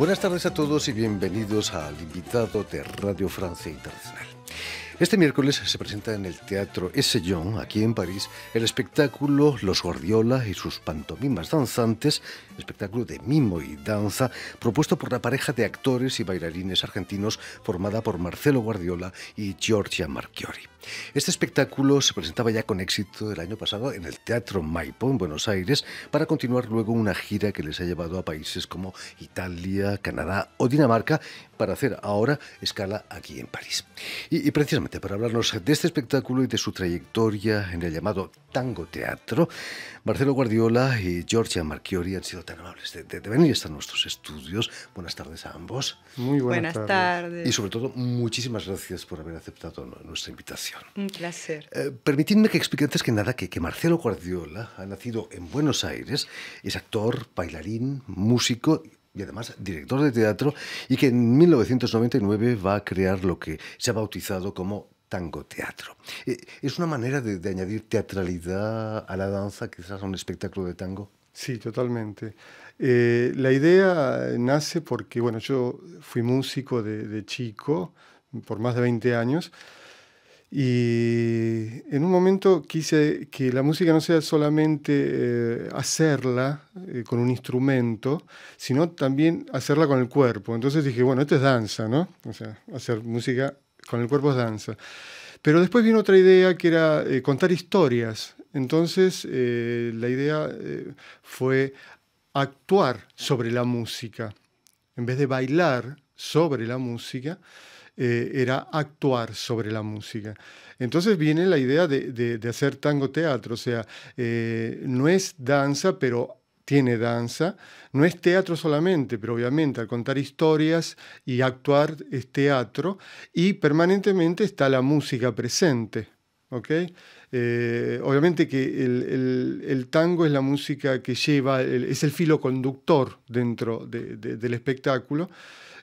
Buenas tardes a todos y bienvenidos al invitado de Radio Francia Internacional. Este miércoles se presenta en el Teatro Essejon, aquí en París, el espectáculo Los Guardiola y sus pantomimas danzantes, espectáculo de mimo y danza, propuesto por la pareja de actores y bailarines argentinos formada por Marcelo Guardiola y Giorgia Marchiori. Este espectáculo se presentaba ya con éxito el año pasado en el Teatro Maipo en Buenos Aires para continuar luego una gira que les ha llevado a países como Italia, Canadá o Dinamarca para hacer ahora escala aquí en París. Y, precisamente para hablarnos de este espectáculo y de su trayectoria en el llamado tango teatro, Marcelo Guardiola y Giorgia Marchiori han sido tan amables de, venir hasta nuestros estudios. Buenas tardes a ambos. Muy buenas, tardes. Y sobre todo, muchísimas gracias por haber aceptado nuestra invitación. Un placer. Eh, permitidme que explique antes que nada que, que, Marcelo Guardiola ha nacido en Buenos Aires, es actor, bailarín, músico y además director de teatro, y que en 1999 va a crear lo que se ha bautizado como tango teatro. Eh, ¿Es una manera de, añadir teatralidad a la danza, quizás a un espectáculo de tango? Sí, totalmente. Eh, la idea nace porque, bueno, yo fui músico de, de, chico por más de 20 años y en un momento quise que la música no sea solamente eh, hacerla eh, con un instrumento, sino también hacerla con el cuerpo. Entonces dije, bueno, esto es danza, ¿no? O sea, hacer música con el cuerpo es danza. Pero después vino otra idea que era eh, contar historias. Entonces la idea fue actuar sobre la música. En vez de bailar sobre la música, eh, era actuar sobre la música. Entonces viene la idea de, hacer tango teatro, o sea, eh, no es danza, pero tiene danza, no es teatro solamente, pero obviamente al contar historias y actuar es teatro y permanentemente está la música presente. Eh, obviamente que el, tango es la música que lleva, es el filo conductor dentro del espectáculo,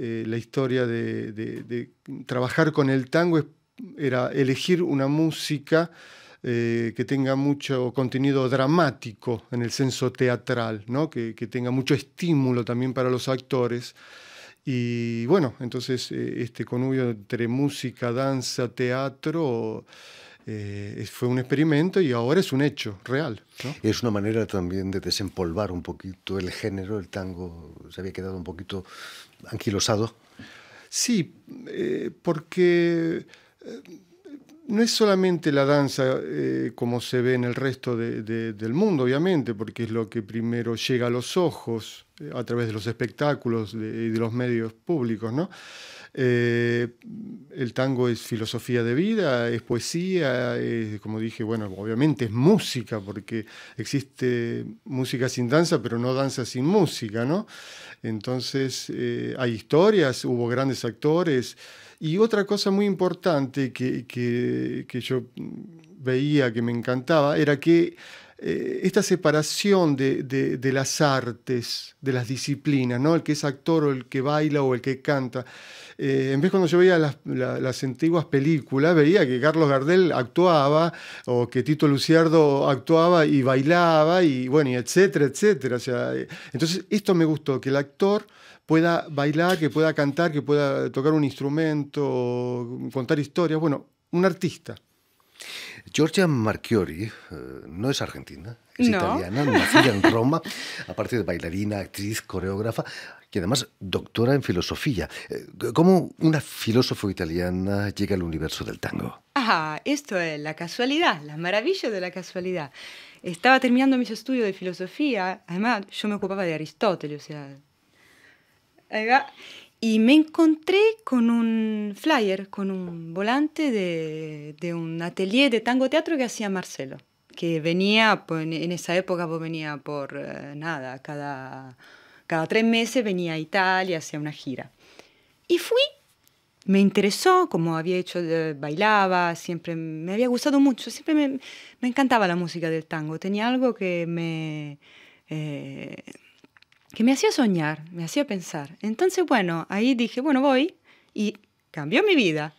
eh, la historia de, trabajar con el tango era elegir una música eh, que tenga mucho contenido dramático en el senso teatral, ¿no? que, tenga mucho estímulo también para los actores. Y bueno, entonces eh, este conubio entre música, danza, teatro... fue un experimento y ahora es un hecho real. Es una manera también de desempolvar un poquito el género, el tango se había quedado un poquito anquilosado? Sí, eh, porque eh, no es solamente la danza eh, como se ve en el resto del mundo, obviamente, porque es lo que primero llega a los ojos a través de los espectáculos y de, los medios públicos, ¿no? Eh, el tango es filosofía de vida, es poesía, como dije, bueno, obviamente es música, porque existe música sin danza, pero no danza sin música, ¿no? Entonces eh, hay historias, hubo grandes actores. Y otra cosa muy importante que, que yo veía que me encantaba era que eh, esta separación de, las artes, de las disciplinas, ¿no? El que es actor o el que baila o el que canta. Eh, en vez cuando yo veía las, antiguas películas, veía que Carlos Gardel actuaba o que Tito Luciardo actuaba y bailaba y bueno, y etcétera, etcétera. Eh, entonces, esto me gustó, que el actor pueda bailar, que pueda cantar, que pueda tocar un instrumento, contar historias, bueno, un artista. Giorgia Marchiori eh, no es argentina, es italiana, nacida en Roma, aparte de bailarina, actriz, coreógrafa que además doctora en filosofía. Eh, ¿Cómo una filósofa italiana llega al universo del tango? Ah, esto es la casualidad, la maravilla de la casualidad. Estaba terminando mis estudios de filosofía, además yo me ocupaba de Aristóteles, o sea... Y me encontré con un flyer, con un volante de, de un atelier de tango teatro que hacía Marcelo, que venía, pues, en esa época pues, venía por eh, nada, cada, cada tres meses venía a Italia, hacía una gira. Y fui, me interesó, como había hecho, bailaba, siempre me había gustado mucho, siempre me, me encantaba la música del tango, tenía algo que me... Eh, que me hacía soñar, me hacía pensar. Entonces, bueno, ahí dije, bueno, voy y cambió mi vida.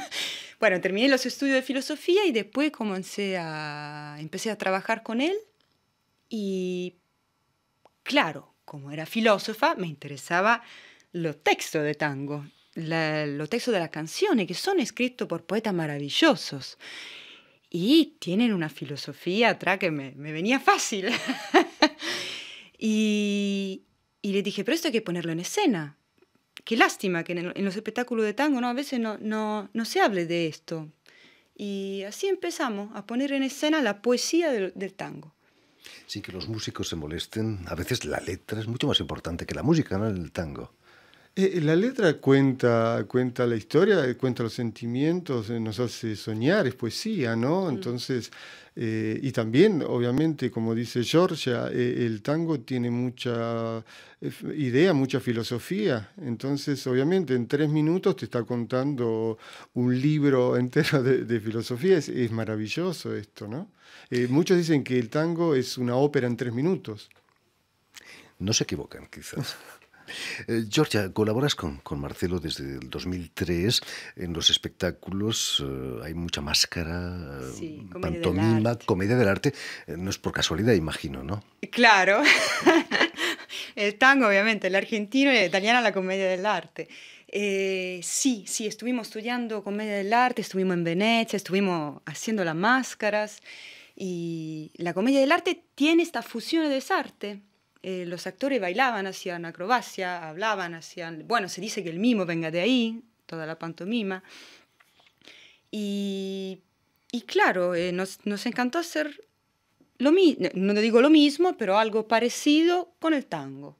bueno, terminé los estudios de filosofía y después comencé a, empecé a trabajar con él y, claro, como era filósofa, me interesaba los textos de tango, los textos de las canciones que son escritos por poetas maravillosos y tienen una filosofía atrás que me venía fácil. Y, le dije, pero esto hay que ponerlo en escena. Qué lástima que en, los espectáculos de tango ¿no? a veces no, se hable de esto. Y así empezamos a poner en escena la poesía del, tango. Sí, que los músicos se molesten. A veces la letra es mucho más importante que la música, en El tango. Eh, la letra cuenta, cuenta la historia, cuenta los sentimientos, eh, nos hace soñar, es poesía, ¿no? Mm. Entonces, eh, y también, obviamente, como dice Georgia, el tango tiene mucha idea, mucha filosofía. Entonces, obviamente, en tres minutos te está contando un libro entero de, filosofía. es, maravilloso esto, ¿no? muchos dicen que el tango es una ópera en tres minutos. No se equivocan, quizás. Eh, Georgia, colaboras con, Marcelo desde el 2003 en los espectáculos. Eh, hay mucha máscara, eh, comedia pantomima, del comedia del arte. no es por casualidad, imagino, ¿no? Claro. el tango, obviamente, el argentino y el italiano, la comedia del arte. sí, sí, estuvimos estudiando comedia del arte, estuvimos en Venecia, estuvimos haciendo las máscaras. Y la comedia del arte tiene esta fusión de desarte eh, los actores bailaban, hacían acrobacia, hablaban, hacían, bueno, se dice que el mimo venga de ahí, toda la pantomima. Y, y claro, eh, nos, nos, encantó hacer lo mismo, no digo lo mismo, pero algo parecido con el tango.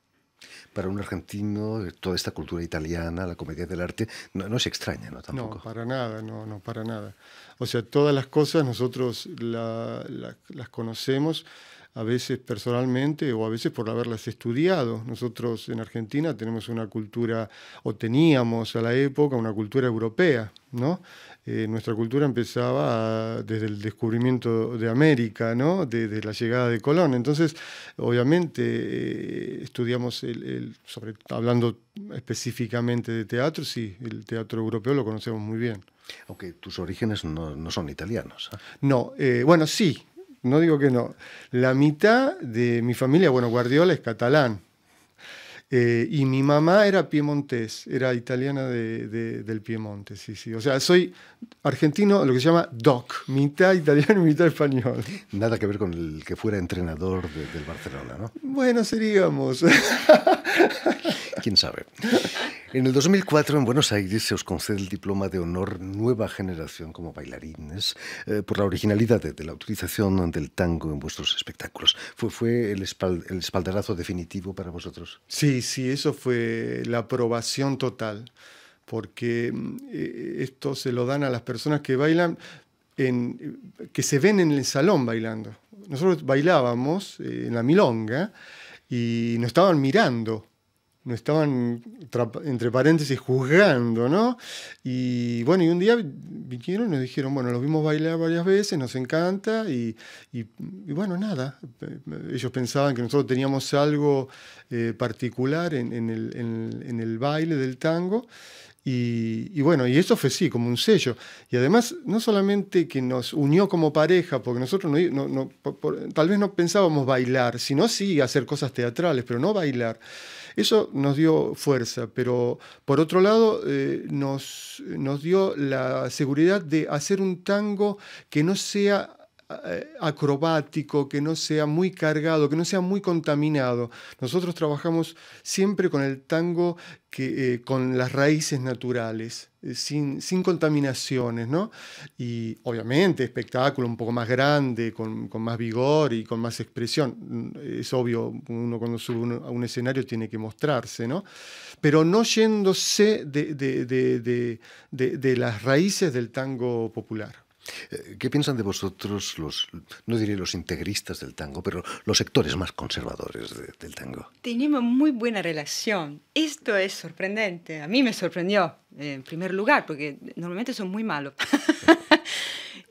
Para un argentino, eh, toda esta cultura italiana, la comedia del arte, no, no es extraña, ¿no? Tampoco. No, para nada, no, no, para nada. O sea, todas las cosas nosotros las conocemos a veces personalmente o a veces por haberlas estudiado. Nosotros en Argentina tenemos una cultura, o teníamos a la época una cultura europea, ¿no? Eh, nuestra cultura empezaba desde el descubrimiento de América, ¿no? Desde la llegada de Colón. Entonces, obviamente, eh, estudiamos, el, sobre, hablando específicamente de teatro, sí, el teatro europeo lo conocemos muy bien. Aunque tus orígenes no, son italianos. ¿ah? No, eh, bueno, sí, no digo que no. La mitad de mi familia, bueno, Guardiola es catalán. Eh, y mi mamá era piemontés, era italiana del Piemonte, sí, sí. O sea, soy argentino, lo que se llama doc, mitad italiano y mitad español. Nada que ver con el que fuera entrenador del Barcelona, ¿no? Bueno, seríamos. ¿Quién sabe? En el 2004, en Buenos Aires, se os concede el diploma de honor Nueva Generación como bailarines eh, por la originalidad de, la utilización del tango en vuestros espectáculos. ¿Fue, fue el, espalderazo espaldarazo definitivo para vosotros? Sí, sí, eso fue la aprobación total, porque mm, e, e, esto se lo dan a las personas que bailan, en, que se ven en el salón bailando. Nosotros bailábamos eh, en la milonga y nos estaban mirando nos estaban, entre paréntesis, juzgando, ¿no? Y bueno, y un día vinieron y nos dijeron, bueno, los vimos bailar varias veces, nos encanta, y, bueno, nada, ellos pensaban que nosotros teníamos algo eh, particular en, el, baile del tango, y, bueno, y eso fue sí, como un sello. Y además, no solamente que nos unió como pareja, porque nosotros tal vez no pensábamos bailar, sino sí hacer cosas teatrales, pero no bailar. Eso nos dio fuerza, pero por otro lado eh, nos, nos dio la seguridad de hacer un tango que no sea eh, acrobático, que no sea muy cargado, que no sea muy contaminado. Nosotros trabajamos siempre con el tango eh, con las raíces naturales, eh, sin, contaminaciones, ¿no? Y obviamente espectáculo un poco más grande, con, más vigor y con más expresión. Mm, es obvio, uno cuando sube a un escenario tiene que mostrarse, ¿no? Pero no yéndose de, de las raíces del tango popular. Eh, ¿Qué piensan de vosotros los, no diré los integristas del tango, pero los sectores más conservadores del tango? Tenemos muy buena relación. Esto es sorprendente. A mí me sorprendió, eh, en primer lugar, porque normalmente son muy malos.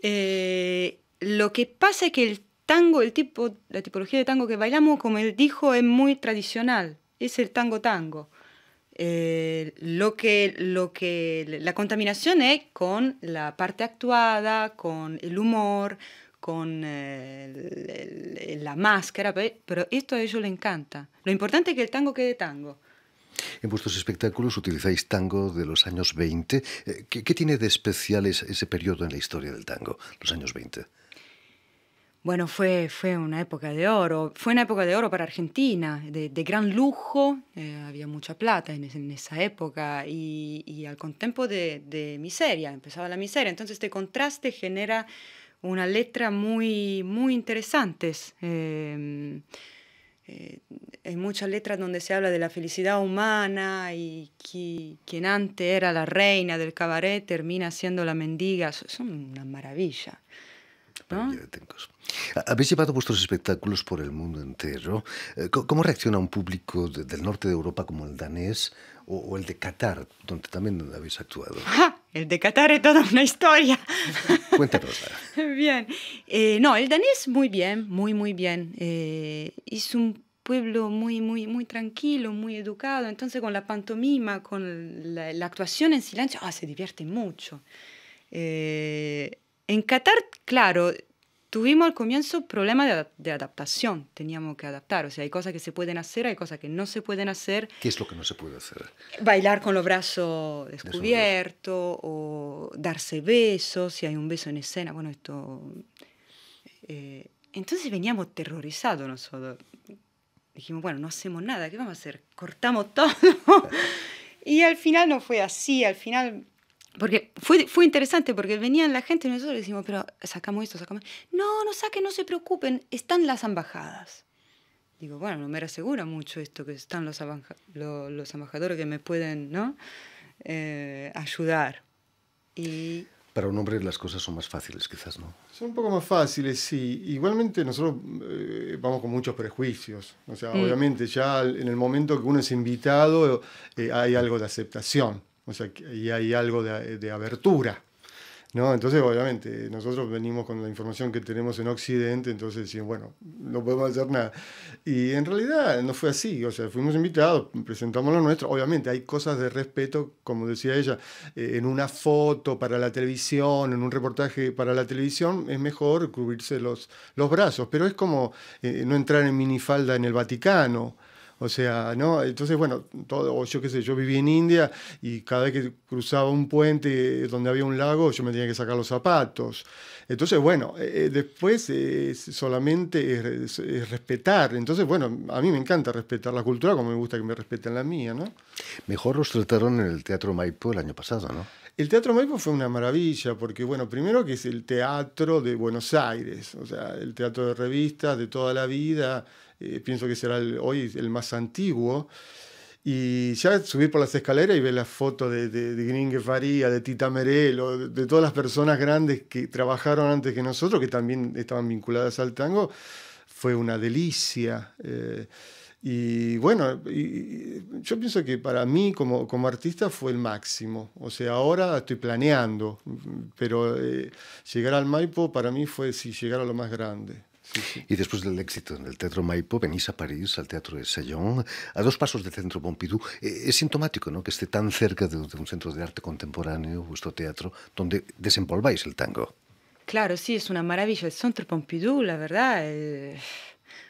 Eh, lo que pasa es que el tango, el tipo, la tipología de tango que bailamos, como él dijo, es muy tradicional. Es el tango tango. Eh, lo que, lo que, la contaminación es con la parte actuada, con el humor, con eh, la máscara, pero esto a ellos le encanta. Lo importante es que el tango quede tango. En vuestros espectáculos utilizáis tango de los años 20. Eh, ¿Qué, qué tiene de especial ese periodo en la historia del tango, los años 20? Bueno, fue, una época de oro, fue una época de oro para Argentina, de, gran lujo, eh, había mucha plata en, esa época y, al contempo de, miseria, empezaba la miseria, entonces este contraste genera una letra muy, muy interesantes. Em, hay eh, muchas letras donde se habla de la felicidad humana y quien antes era la reina del cabaret termina siendo la mendiga, son una maravilla. Habéis llevado vuestros espectáculos por el mundo entero. Eh, ¿Cómo reacciona un público del norte de Europa como el danés o el de Qatar, donde también habéis actuado? El de Qatar es toda una historia. Cuéntanos. bien. Eh, no, el danés muy bien, muy, muy bien. Eh, es un pueblo muy, muy, muy tranquilo, muy educado. Entonces con la pantomima, con la, actuación en silencio, ah, se divierte mucho. Eh, en Qatar, claro, tuvimos al comienzo problemas de, adaptación, teníamos que adaptar, o sea, hay cosas que se pueden hacer, hay cosas que no se pueden hacer. ¿Qué es lo que no se puede hacer? Bailar con los brazos descubiertos o darse besos, si hay un beso en escena, bueno, esto... Eh, entonces veníamos terrorizados nosotros. Dijimos, bueno, no hacemos nada, ¿qué vamos a hacer? Cortamos todo. y al final no fue así, al final porque fue, fue interesante, porque venían la gente y nosotros decimos, pero sacamos esto, sacamos... No, no saquen, no se preocupen, están las embajadas. Digo, bueno, no me asegura mucho esto, que están los, los, embajadores que me pueden ¿no? Eh, ayudar. Y... Para un hombre las cosas son más fáciles, quizás, ¿no? Son un poco más fáciles, sí. Igualmente nosotros eh, vamos con muchos prejuicios. O sea, mm. obviamente ya en el momento que uno es invitado eh, hay algo de aceptación. O sea, y hay algo de, abertura. ¿No? Entonces, obviamente, nosotros venimos con la información que tenemos en Occidente, entonces decimos, bueno, no podemos hacer nada. Y en realidad no fue así, o sea, fuimos invitados, presentamos lo nuestro. Obviamente, hay cosas de respeto, como decía ella, eh, en una foto para la televisión, en un reportaje para la televisión, es mejor cubrirse los, los brazos, pero es como eh, no entrar en minifalda en el Vaticano. O sea, ¿no? Entonces, bueno, todo, yo qué sé, yo viví en India y cada vez que cruzaba un puente donde había un lago, yo me tenía que sacar los zapatos. Entonces, bueno, eh, eh, después eh, solamente es, respetar. Entonces, bueno, a mí me encanta respetar la cultura como me gusta que me respeten la mía, ¿no? Mejor los trataron en el Teatro Maipo el año pasado, ¿no? El Teatro Maipo fue una maravilla, porque, bueno, primero que es el teatro de Buenos Aires, o sea, el teatro de revistas de toda la vida, eh, pienso que será hoy el más antiguo. Y ya subir por las escaleras y ver las fotos de, de, de Gringue Faría, de Tita Merelo, de, todas las personas grandes que trabajaron antes que nosotros, que también estaban vinculadas al tango, fue una delicia. Eh. y bueno, yo pienso que para mí como, como, artista fue el máximo. O sea, ahora estoy planeando, pero eh, llegar al Maipo para mí fue si llegar a lo más grande. Y después del éxito en el Teatro Maipo, venís a París, al Teatro de Saillon, a dos pasos del Centro Pompidou. Eh, es sintomático ¿no? que esté tan cerca de, un centro de arte contemporáneo, vuestro teatro, donde desempolváis el tango. Claro, sí, es una maravilla. El Centro Pompidou, la verdad, es eh,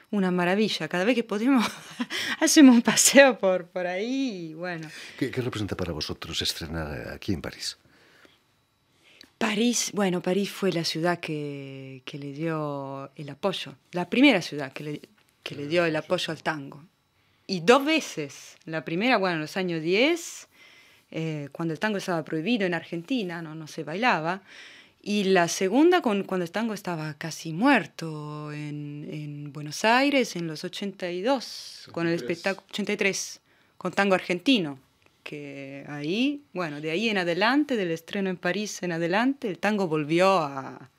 una maravilla. Cada vez que podemos, hacemos un paseo por, por ahí bueno. ¿Qué representa para vosotros estrenar aquí en París? París, bueno, París fue la ciudad que, le dio el apoyo, la primera ciudad que le, dio el apoyo al tango. Y dos veces, la primera, bueno, en los años 10, eh, cuando el tango estaba prohibido en Argentina, no, se bailaba, y la segunda cuando el tango estaba casi muerto en, Buenos Aires en los 82, con el espectáculo 83, con tango argentino que ahí, bueno, de ahí en adelante, del estreno en París en adelante, el tango volvió a...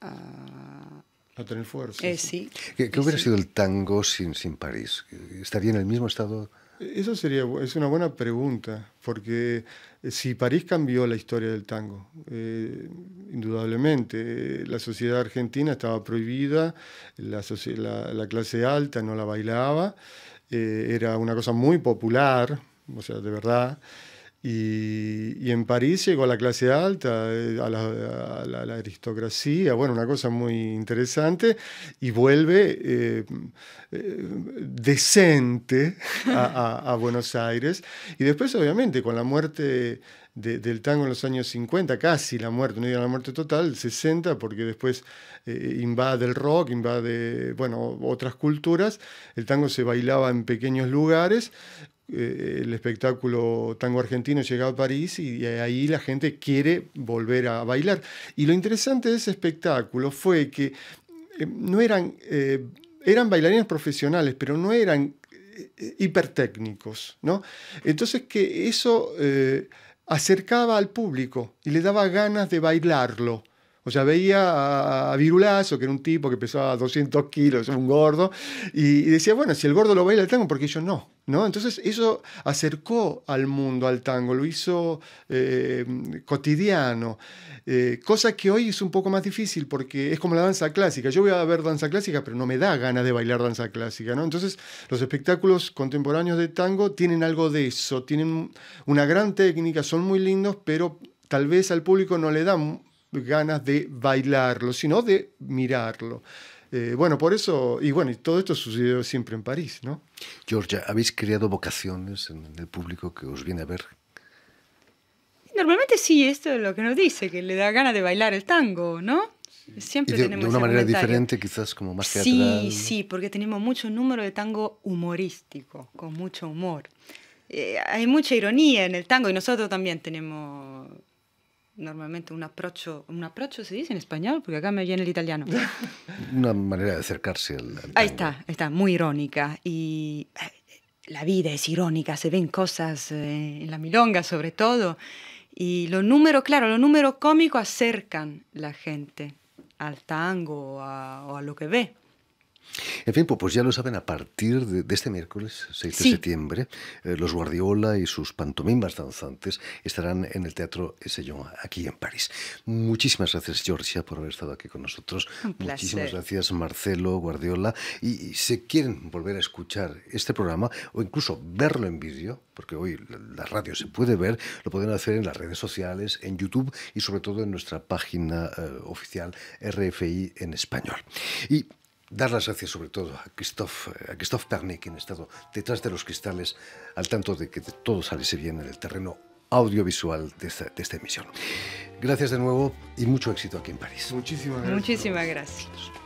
a, tener fuerza. Eh, ¿Qué, hubiera sido el tango sin, sin París? ¿Estaría en el mismo estado? Eso sería, es una buena pregunta, porque eh, si París cambió la historia del tango, eh, indudablemente, la sociedad argentina estaba prohibida, la, la clase alta no la bailaba, eh, era una cosa muy popular, o sea, de verdad. Y, en París llegó a la clase alta, eh, a la, aristocracia, bueno, una cosa muy interesante, y vuelve eh, decente a, a, Buenos Aires. Y después, obviamente, con la muerte del tango en los años 50, casi la muerte, no era la muerte total, 60, porque después eh, invade el rock, invade, bueno, otras culturas. El tango se bailaba en pequeños lugares, eh, el espectáculo tango argentino llega a París y ahí la gente quiere volver a bailar. Y lo interesante de ese espectáculo fue que eh, no eran, eran bailarines profesionales, pero no eran hipertécnicos, ¿no? Entonces que eso acercaba al público y le daba ganas de bailarlo, o sea, veía a Virulazo, que era un tipo que pesaba 200 kilos, un gordo, y decía, bueno, si el gordo lo baila el tango, porque yo no? ¿No? Entonces eso acercó al mundo al tango, lo hizo eh, cotidiano, eh, cosa que hoy es un poco más difícil porque es como la danza clásica. Yo voy a ver danza clásica, pero no me da ganas de bailar danza clásica. ¿no? Entonces los espectáculos contemporáneos de tango tienen algo de eso, tienen una gran técnica, son muy lindos, pero tal vez al público no le dan ganas de bailarlo, sino de mirarlo. Eh, bueno, por eso, y bueno, y todo esto sucedió siempre en París, ¿no? Georgia, ¿habéis creado vocaciones en el público que os viene a ver? Normalmente sí, esto es lo que nos dice, que le da ganas de bailar el tango, ¿no? Siempre tenemos de una manera diferente, quizás como más teatral. Sí, sí, porque tenemos mucho número de tango humorístico, con mucho humor. Eh, hay mucha ironía en el tango y nosotros también tenemos normalmente un aprocho, un se dice en español, porque acá me viene el italiano. Una manera de acercarse al... al Ahí está, está, muy irónica. Y eh, la vida es irónica, se ven cosas eh, en la milonga sobre todo. Y los números, claro, los números cómicos acercan la gente al tango o a lo que ve. En fin, pues, pues ya lo saben, a partir de, este miércoles 6 de septiembre, eh, los Guardiola y sus pantomimas danzantes estarán en el Teatro Sellón, aquí en París. Muchísimas gracias, Georgia, por haber estado aquí con nosotros. Muchísimas gracias, Marcelo, Guardiola. Y, si quieren volver a escuchar este programa o incluso verlo en vídeo, porque hoy la radio se puede ver, lo pueden hacer en las redes sociales, en YouTube y sobre todo en nuestra página eh, oficial RFI en español. Y dar las gracias sobre todo a Christophe, eh, a Christoph Pernet, quien ha estado detrás de los cristales al tanto de que todo saliese bien en el terreno audiovisual de esta, emisión. Gracias de nuevo y mucho éxito aquí en París. Muchísimas gracias.